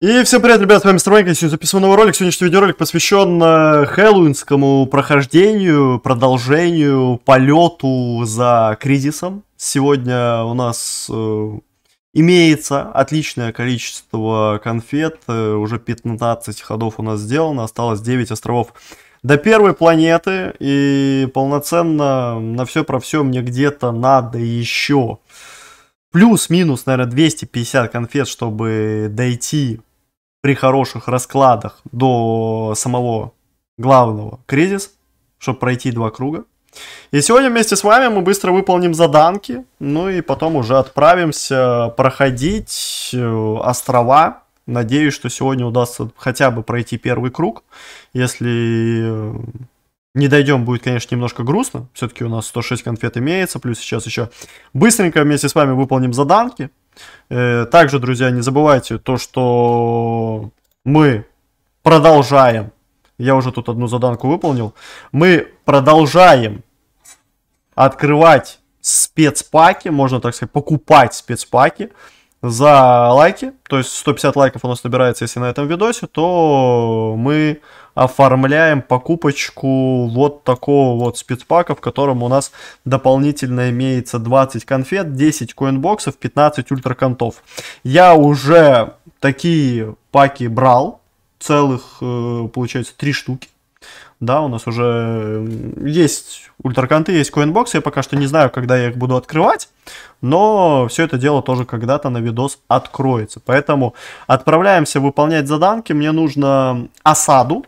И всем привет, ребят, с вами Стройка, сегодня записываю новый ролик. Сегодняшний видеоролик посвящен э, хэллоуинскому прохождению, продолжению, полету за кризисом. Сегодня у нас э, имеется отличное количество конфет, э, уже 15 ходов у нас сделано, осталось 9 островов до первой планеты, и полноценно на все про все мне где-то надо еще плюс-минус, наверное, 250 конфет, чтобы дойти при хороших раскладах до самого главного кризис, чтобы пройти два круга. И сегодня вместе с вами мы быстро выполним заданки, ну и потом уже отправимся проходить э, острова. Надеюсь, что сегодня удастся хотя бы пройти первый круг. Если э, не дойдем, будет, конечно, немножко грустно. Все-таки у нас 106 конфет имеется, плюс сейчас еще быстренько вместе с вами выполним заданки. Э, также, друзья, не забывайте то, что мы продолжаем. Я уже тут одну заданку выполнил. Мы продолжаем открывать спецпаки, можно так сказать, покупать спецпаки за лайки, то есть 150 лайков у нас набирается, если на этом видосе, то мы оформляем покупочку вот такого вот спецпака, в котором у нас дополнительно имеется 20 конфет, 10 коинбоксов, 15 ультраконтов. Я уже такие паки брал, целых, э, получается, 3 штуки да, у нас уже есть ультраконты, есть коинбоксы, я пока что не знаю, когда я их буду открывать, но все это дело тоже когда-то на видос откроется, поэтому отправляемся выполнять заданки, мне нужно осаду,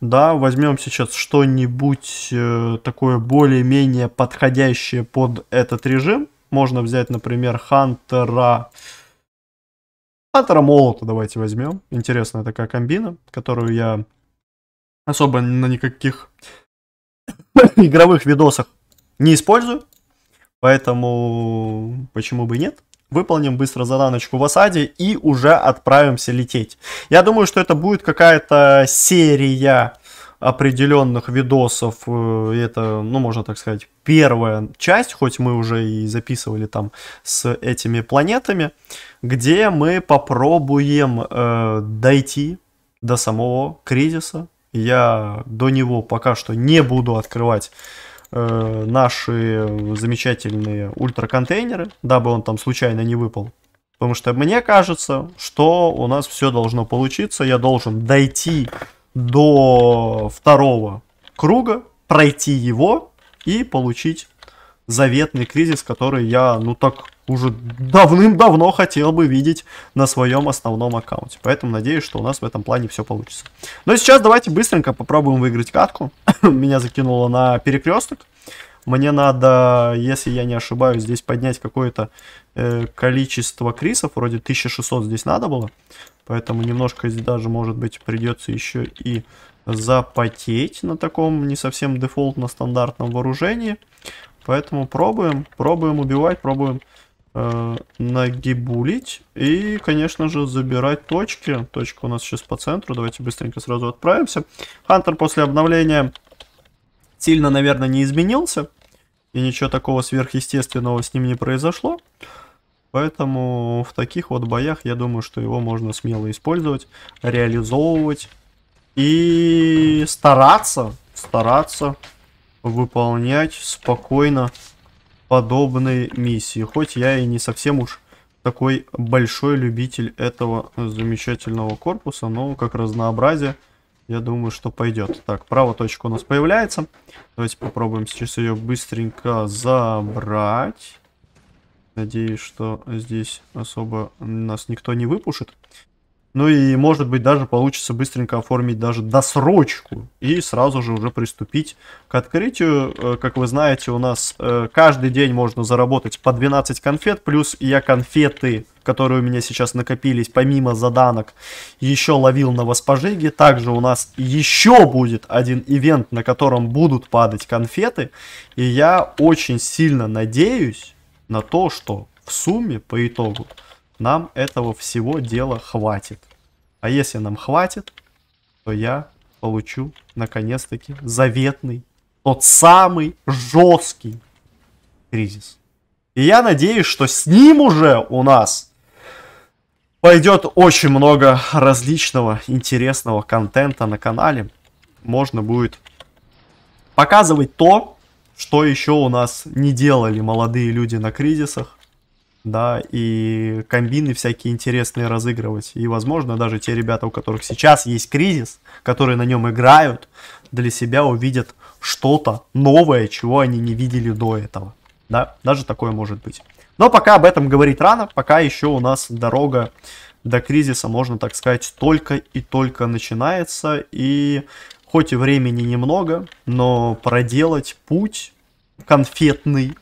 да, возьмем сейчас что-нибудь э, такое более-менее подходящее под этот режим, можно взять, например, Хантера... Хантера Молота давайте возьмем. Интересная такая комбина, которую я особо на никаких игровых видосах не использую. Поэтому почему бы нет? Выполним быстро заданочку в осаде и уже отправимся лететь. Я думаю, что это будет какая-то серия определенных видосов. Э, это, ну, можно так сказать, первая часть, хоть мы уже и записывали там с этими планетами, где мы попробуем э, дойти до самого кризиса, я до него пока что не буду открывать э, наши замечательные ультраконтейнеры, дабы он там случайно не выпал. Потому что мне кажется, что у нас все должно получиться. Я должен дойти до второго круга, пройти его и получить заветный кризис, который я, ну так уже давным-давно хотел бы видеть на своем основном аккаунте. Поэтому надеюсь, что у нас в этом плане все получится. Но ну сейчас давайте быстренько попробуем выиграть катку. Меня закинуло на перекресток. Мне надо, если я не ошибаюсь, здесь поднять какое-то э, количество крисов. Вроде 1600 здесь надо было. Поэтому немножко здесь даже, может быть, придется еще и запотеть на таком не совсем дефолтно стандартном вооружении. Поэтому пробуем, пробуем убивать, пробуем э, нагибулить. И, конечно же, забирать точки. Точка у нас сейчас по центру. Давайте быстренько сразу отправимся. Хантер после обновления сильно, наверное, не изменился. И ничего такого сверхъестественного с ним не произошло. Поэтому в таких вот боях, я думаю, что его можно смело использовать, реализовывать и стараться, стараться выполнять спокойно подобные миссии. Хоть я и не совсем уж такой большой любитель этого замечательного корпуса, но как разнообразие, я думаю, что пойдет. Так, правая точка у нас появляется. Давайте попробуем сейчас ее быстренько забрать. Надеюсь, что здесь особо нас никто не выпушит. Ну и, может быть, даже получится быстренько оформить даже досрочку и сразу же уже приступить к открытию. Э, как вы знаете, у нас э, каждый день можно заработать по 12 конфет, плюс я конфеты, которые у меня сейчас накопились, помимо заданок, еще ловил на воспожиге. Также у нас еще будет один ивент, на котором будут падать конфеты. И я очень сильно надеюсь на то, что в сумме по итогу нам этого всего дела хватит. А если нам хватит, то я получу, наконец-таки, заветный, тот самый жесткий кризис. И я надеюсь, что с ним уже у нас пойдет очень много различного интересного контента на канале. Можно будет показывать то, что еще у нас не делали молодые люди на кризисах да, и комбины всякие интересные разыгрывать. И, возможно, даже те ребята, у которых сейчас есть кризис, которые на нем играют, для себя увидят что-то новое, чего они не видели до этого. Да, даже такое может быть. Но пока об этом говорить рано, пока еще у нас дорога до кризиса, можно так сказать, только и только начинается. И хоть и времени немного, но проделать путь конфетный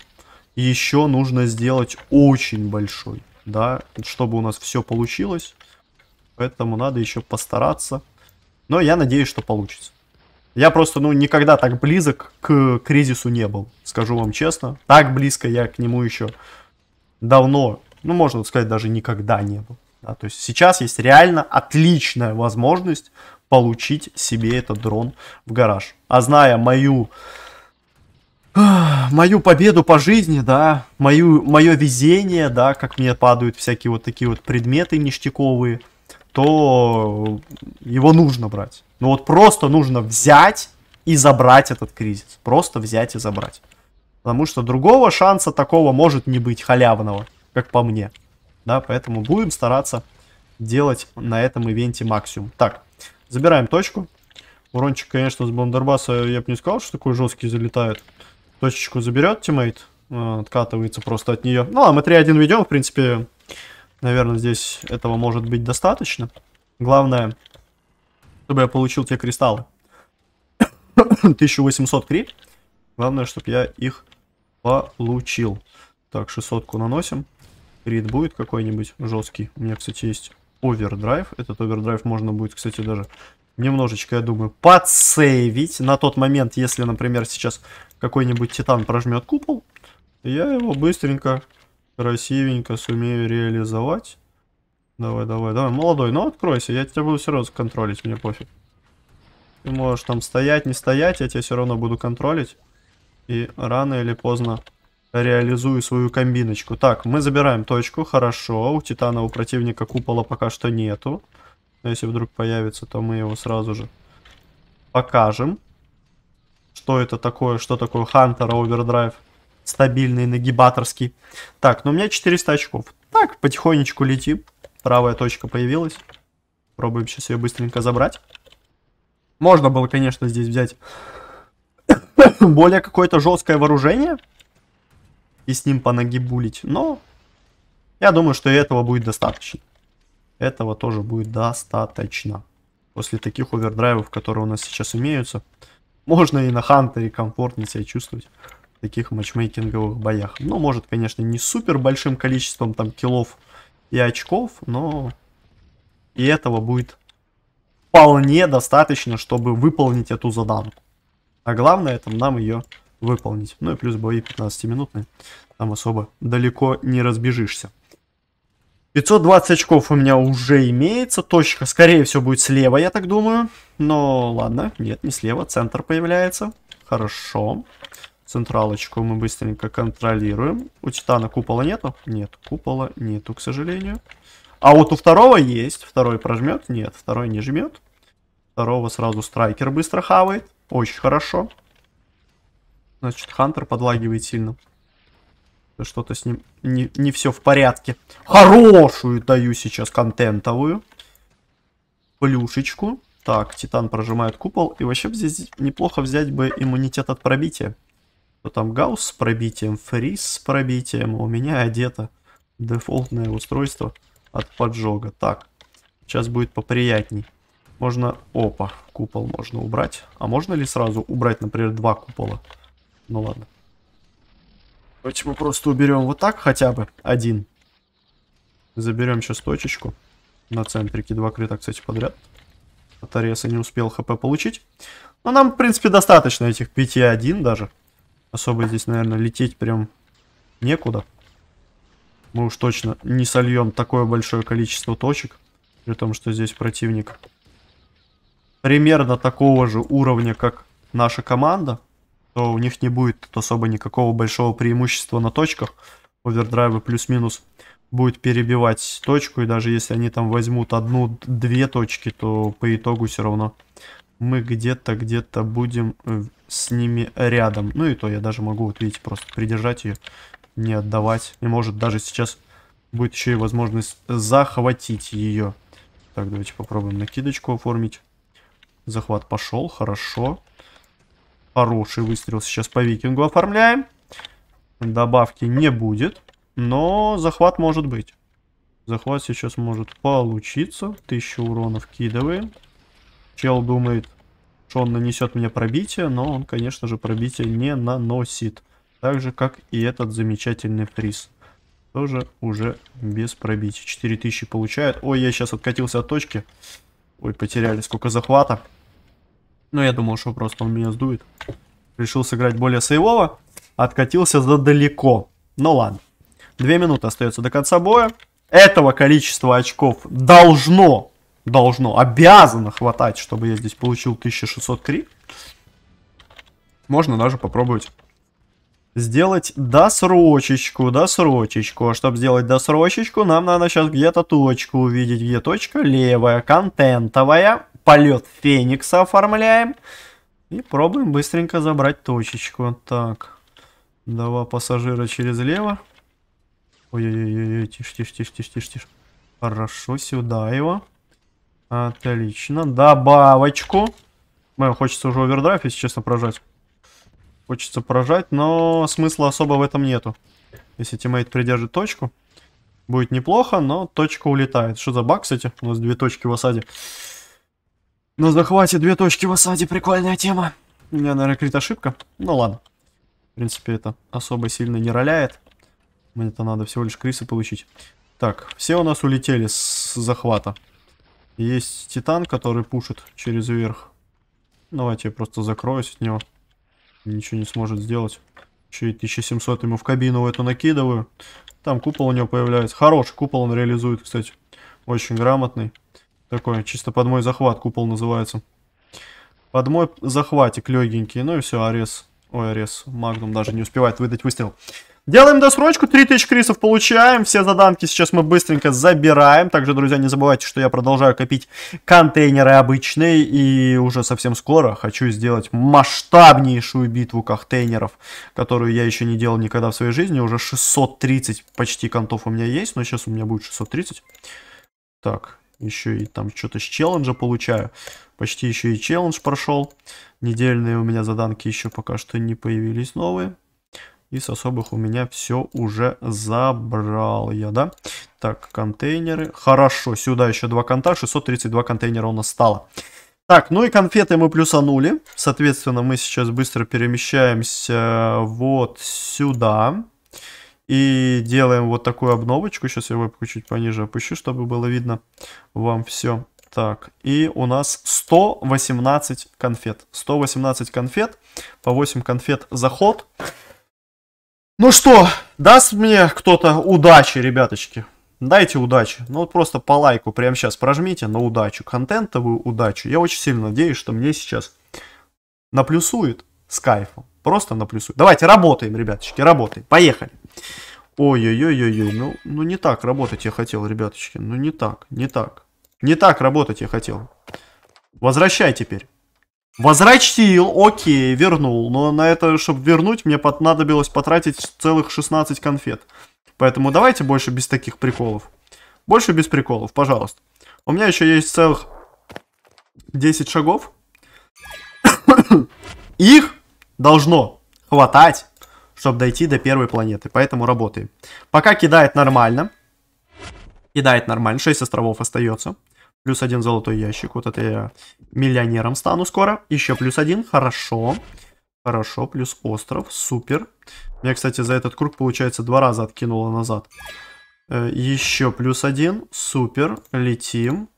еще нужно сделать очень большой, да, чтобы у нас все получилось. Поэтому надо еще постараться. Но я надеюсь, что получится. Я просто, ну, никогда так близок к кризису не был, скажу вам честно. Так близко я к нему еще давно, ну, можно сказать, даже никогда не был. Да, то есть сейчас есть реально отличная возможность получить себе этот дрон в гараж. А зная мою мою победу по жизни, да, мою, мое везение, да, как мне падают всякие вот такие вот предметы ништяковые, то его нужно брать. Ну вот просто нужно взять и забрать этот кризис. Просто взять и забрать. Потому что другого шанса такого может не быть халявного, как по мне. Да, поэтому будем стараться делать на этом ивенте максимум. Так, забираем точку. Урончик, конечно, с Бондарбаса, я бы не сказал, что такой жесткий залетает. Точечку заберет тиммейт. Э, откатывается просто от нее. Ну а мы 3-1 ведем, в принципе, наверное, здесь этого может быть достаточно. Главное, чтобы я получил те кристаллы. 1800 кри. Главное, чтобы я их получил. Так, 600 наносим. рид будет какой-нибудь жесткий. У меня, кстати, есть овердрайв. Этот овердрайв можно будет, кстати, даже немножечко, я думаю, подсейвить на тот момент, если, например, сейчас какой-нибудь титан прожмет купол, я его быстренько, красивенько сумею реализовать. Давай, давай, давай. Молодой, ну откройся, я тебя буду все равно контролить, мне пофиг. Ты можешь там стоять, не стоять, я тебя все равно буду контролить. И рано или поздно реализую свою комбиночку. Так, мы забираем точку, хорошо. У Титана, у противника купола пока что нету. Но если вдруг появится, то мы его сразу же покажем что это такое, что такое Хантер Овердрайв. Стабильный, нагибаторский. Так, ну у меня 400 очков. Так, потихонечку летим. Правая точка появилась. Пробуем сейчас ее быстренько забрать. Можно было, конечно, здесь взять более какое-то жесткое вооружение. И с ним понагибулить. Но я думаю, что и этого будет достаточно. Этого тоже будет достаточно. После таких овердрайвов, которые у нас сейчас имеются. Можно и на Хантере комфортно себя чувствовать в таких матчмейкинговых боях. Ну, может, конечно, не супер большим количеством там киллов и очков, но и этого будет вполне достаточно, чтобы выполнить эту заданку. А главное, там нам ее выполнить. Ну и плюс бои 15-минутные. Там особо далеко не разбежишься. 520 очков у меня уже имеется. Точка, скорее всего, будет слева, я так думаю. Но ладно, нет, не слева, центр появляется. Хорошо. Централочку мы быстренько контролируем. У Титана купола нету? Нет, купола нету, к сожалению. А вот у второго есть. Второй прожмет? Нет, второй не жмет. Второго сразу страйкер быстро хавает. Очень хорошо. Значит, Хантер подлагивает сильно. Что-то с ним не, не все в порядке. Хорошую даю сейчас контентовую. Плюшечку. Так, Титан прожимает купол. И вообще здесь неплохо взять бы иммунитет от пробития. То там Гаусс с пробитием, Фриз с пробитием. А у меня одето дефолтное устройство от поджога. Так, сейчас будет поприятней. Можно... Опа, купол можно убрать. А можно ли сразу убрать, например, два купола? Ну ладно. Давайте мы просто уберем вот так хотя бы один. Заберем сейчас точечку. На центрике два крита кстати, подряд. От Ареса не успел хп получить. Но ну, нам, в принципе, достаточно этих 5-1 даже. Особо здесь, наверное, лететь прям некуда. Мы уж точно не сольем такое большое количество точек. При том, что здесь противник примерно такого же уровня, как наша команда то у них не будет особо никакого большого преимущества на точках. Овердрайвы плюс-минус будет перебивать точку, и даже если они там возьмут одну-две точки, то по итогу все равно мы где-то, где-то будем э, с ними рядом. Ну и то я даже могу, вот видите, просто придержать ее, не отдавать. И может даже сейчас будет еще и возможность захватить ее. Так, давайте попробуем накидочку оформить. Захват пошел, хорошо. Хорошо. Хороший выстрел сейчас по викингу оформляем. Добавки не будет. Но захват может быть. Захват сейчас может получиться. Тысячу урона вкидываем. Чел думает, что он нанесет мне пробитие, но он, конечно же, пробитие не наносит. Так же, как и этот замечательный приз. Тоже уже без пробития. 4000 получает. Ой, я сейчас откатился от точки. Ой, потеряли сколько захвата. Но ну, я думал, что просто он меня сдует. Решил сыграть более сейвово. Откатился за далеко. Ну ладно. Две минуты остается до конца боя. Этого количества очков должно, должно, обязано хватать, чтобы я здесь получил 1603. Можно даже попробовать сделать досрочечку, досрочечку. А чтобы сделать досрочечку, нам надо сейчас где-то точку увидеть. Где точка? Левая, контентовая полет Феникса оформляем. И пробуем быстренько забрать точечку. Так, два пассажира через лево. Ой-ой-ой, тише, тише, тише, тише, тише, тише. Хорошо, сюда его. Отлично. Добавочку. Мне хочется уже овердрайв, если честно, прожать. Хочется прожать, но смысла особо в этом нету. Если тиммейт придержит точку, будет неплохо, но точка улетает. Что за баг, кстати? У нас две точки в осаде. Но захвате две точки в осаде, прикольная тема. У меня, наверное, крит ошибка. Ну ладно. В принципе, это особо сильно не роляет. Мне-то надо всего лишь крысы получить. Так, все у нас улетели с захвата. Есть титан, который пушит через верх. Давайте я просто закроюсь от него. Ничего не сможет сделать. Еще и 1700 ему в кабину эту накидываю. Там купол у него появляется. Хороший купол он реализует, кстати. Очень грамотный. Такой, чисто под мой захват, купол называется. Под мой захватик легенький. Ну и все, арес. Ой, арес. Магнум даже не успевает выдать выстрел. Делаем досрочку, 3000 крисов получаем, все заданки сейчас мы быстренько забираем. Также, друзья, не забывайте, что я продолжаю копить контейнеры обычные, и уже совсем скоро хочу сделать масштабнейшую битву контейнеров, которую я еще не делал никогда в своей жизни. Уже 630 почти контов у меня есть, но сейчас у меня будет 630. Так, еще и там что-то с челленджа получаю. Почти еще и челлендж прошел. Недельные у меня заданки еще пока что не появились новые. И с особых у меня все уже забрал я, да? Так, контейнеры. Хорошо, сюда еще два конта. 632 контейнера у нас стало. Так, ну и конфеты мы плюсанули. Соответственно, мы сейчас быстро перемещаемся вот сюда. Сюда. И делаем вот такую обновочку. Сейчас я вебку чуть пониже опущу, чтобы было видно вам все. Так, и у нас 118 конфет. 118 конфет, по 8 конфет заход. Ну что, даст мне кто-то удачи, ребяточки? Дайте удачи. Ну вот просто по лайку прямо сейчас прожмите на удачу, контентовую удачу. Я очень сильно надеюсь, что мне сейчас наплюсует с кайфом. Просто на плюсу. Давайте работаем, ребяточки, работаем. Поехали. Ой-ой-ой-ой-ой. Ну, ну не так работать я хотел, ребяточки. Ну не так, не так. Не так работать я хотел. Возвращай теперь. Возвратил, окей, вернул. Но на это, чтобы вернуть, мне понадобилось потратить целых 16 конфет. Поэтому давайте больше без таких приколов. Больше без приколов, пожалуйста. У меня еще есть целых 10 шагов. Их должно хватать, чтобы дойти до первой планеты. Поэтому работаем. Пока кидает нормально. Кидает нормально. 6 островов остается. Плюс один золотой ящик. Вот это я миллионером стану скоро. Еще плюс один. Хорошо. Хорошо. Плюс остров. Супер. Я, кстати, за этот круг, получается, два раза откинуло назад. Э, еще плюс один. Супер. Летим.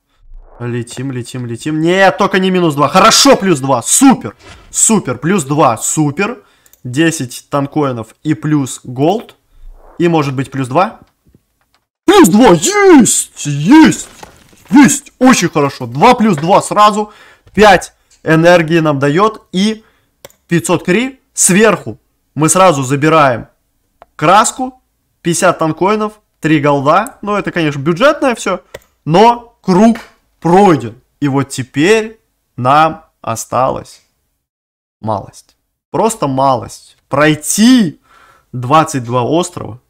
Летим, летим, летим. Нет, только не минус 2. Хорошо, плюс 2. Супер. Супер. Плюс 2. Супер. 10 танкоинов и плюс голд. И может быть плюс 2. Плюс 2. Есть. Есть. Есть. Очень хорошо. 2 плюс 2 сразу. 5 энергии нам дает. И 500 кри. Сверху мы сразу забираем краску. 50 танкоинов. 3 голда. Ну, это, конечно, бюджетное все. Но круг пройден. И вот теперь нам осталось малость. Просто малость. Пройти 22 острова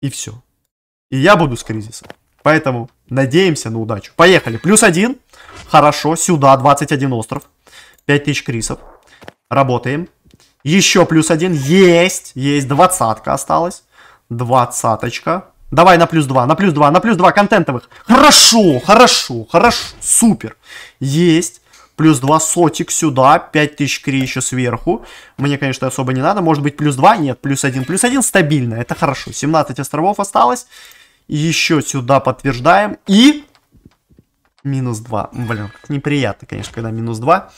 и все. И я буду с кризисом. Поэтому надеемся на удачу. Поехали. Плюс один. Хорошо. Сюда 21 остров. 5000 крисов. Работаем. Еще плюс один. Есть. Есть. Двадцатка осталась. Двадцаточка. Давай на плюс 2, на плюс 2, на плюс 2 контентовых. Хорошо, хорошо, хорошо, супер. Есть. Плюс 2 сотик сюда, 5000 кри еще сверху. Мне, конечно, особо не надо. Может быть, плюс 2? Нет, плюс 1. Плюс 1 стабильно, это хорошо. 17 островов осталось. Еще сюда подтверждаем. И минус 2. Блин, неприятно, конечно, когда минус 2.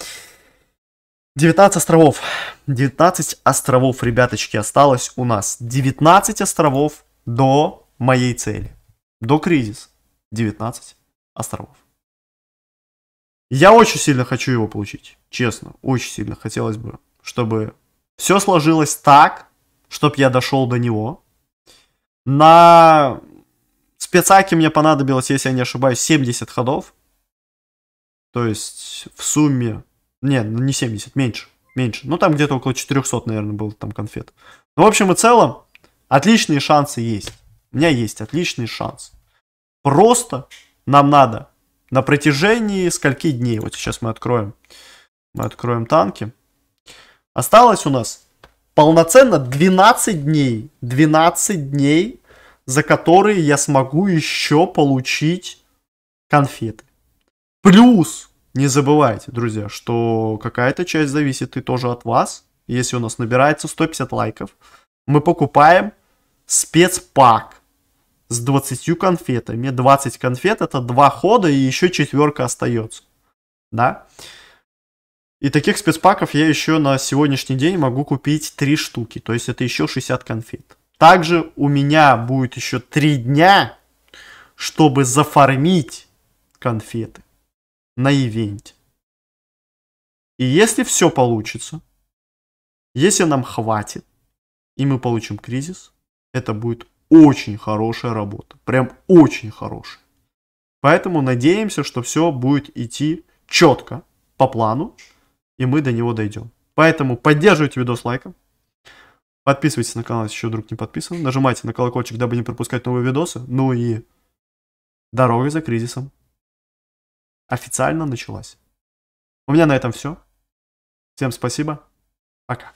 19 островов. 19 островов, ребяточки, осталось у нас. 19 островов до моей цели. До кризис 19 островов. Я очень сильно хочу его получить, честно, очень сильно хотелось бы, чтобы все сложилось так, чтобы я дошел до него. На спецаке мне понадобилось, если я не ошибаюсь, 70 ходов. То есть в сумме... Не, ну, не 70, меньше, меньше. Ну там где-то около 400, наверное, было там конфет. Но ну, в общем и целом, отличные шансы есть у меня есть отличный шанс. Просто нам надо на протяжении скольки дней, вот сейчас мы откроем, мы откроем танки. Осталось у нас полноценно 12 дней, 12 дней, за которые я смогу еще получить конфеты. Плюс, не забывайте, друзья, что какая-то часть зависит и тоже от вас. Если у нас набирается 150 лайков, мы покупаем спецпак с 20 конфетами. 20 конфет это 2 хода и еще четверка остается. Да? И таких спецпаков я еще на сегодняшний день могу купить 3 штуки. То есть это еще 60 конфет. Также у меня будет еще 3 дня, чтобы зафармить конфеты на ивенте. И если все получится, если нам хватит, и мы получим кризис, это будет очень хорошая работа, прям очень хорошая. Поэтому надеемся, что все будет идти четко по плану, и мы до него дойдем. Поэтому поддерживайте видос лайком, подписывайтесь на канал, если еще вдруг не подписан, нажимайте на колокольчик, дабы не пропускать новые видосы, ну и дорога за кризисом официально началась. У меня на этом все. Всем спасибо. Пока.